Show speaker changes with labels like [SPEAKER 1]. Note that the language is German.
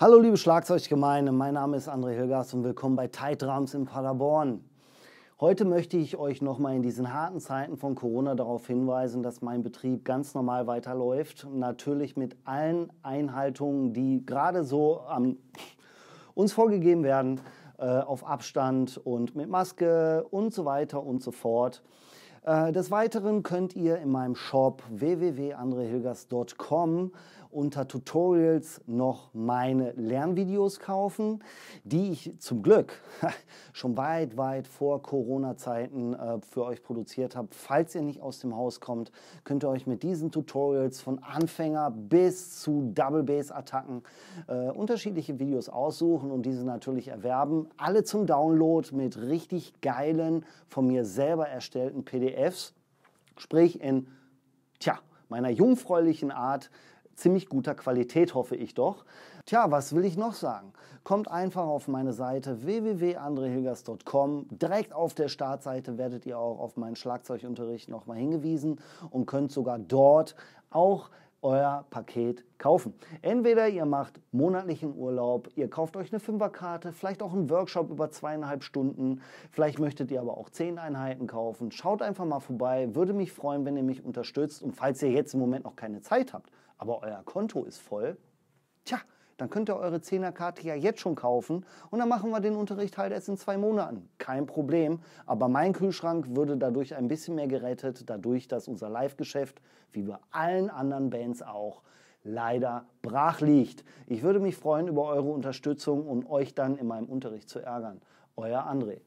[SPEAKER 1] Hallo liebe Schlagzeuggemeinde, mein Name ist André Hilgers und willkommen bei Tight Drums in Paderborn. Heute möchte ich euch nochmal in diesen harten Zeiten von Corona darauf hinweisen, dass mein Betrieb ganz normal weiterläuft. Natürlich mit allen Einhaltungen, die gerade so ähm, uns vorgegeben werden, äh, auf Abstand und mit Maske und so weiter und so fort. Äh, des Weiteren könnt ihr in meinem Shop www.andrehilgers.com unter Tutorials noch meine Lernvideos kaufen, die ich zum Glück schon weit, weit vor Corona-Zeiten äh, für euch produziert habe. Falls ihr nicht aus dem Haus kommt, könnt ihr euch mit diesen Tutorials von Anfänger bis zu Double Bass-Attacken äh, unterschiedliche Videos aussuchen und diese natürlich erwerben. Alle zum Download mit richtig geilen, von mir selber erstellten PDFs PDFs, sprich in, tja, meiner jungfräulichen Art, ziemlich guter Qualität, hoffe ich doch. Tja, was will ich noch sagen? Kommt einfach auf meine Seite www.andrehilgers.com. Direkt auf der Startseite werdet ihr auch auf meinen Schlagzeugunterricht nochmal hingewiesen und könnt sogar dort auch euer Paket kaufen. Entweder ihr macht monatlichen Urlaub, ihr kauft euch eine Fünferkarte, vielleicht auch einen Workshop über zweieinhalb Stunden, vielleicht möchtet ihr aber auch zehn Einheiten kaufen. Schaut einfach mal vorbei, würde mich freuen, wenn ihr mich unterstützt. Und falls ihr jetzt im Moment noch keine Zeit habt, aber euer Konto ist voll, tja, dann könnt ihr eure 10er-Karte ja jetzt schon kaufen und dann machen wir den Unterricht halt erst in zwei Monaten. Kein Problem. Aber mein Kühlschrank würde dadurch ein bisschen mehr gerettet, dadurch, dass unser Live-Geschäft, wie bei allen anderen Bands auch, leider brach liegt. Ich würde mich freuen über eure Unterstützung und um euch dann in meinem Unterricht zu ärgern. Euer André.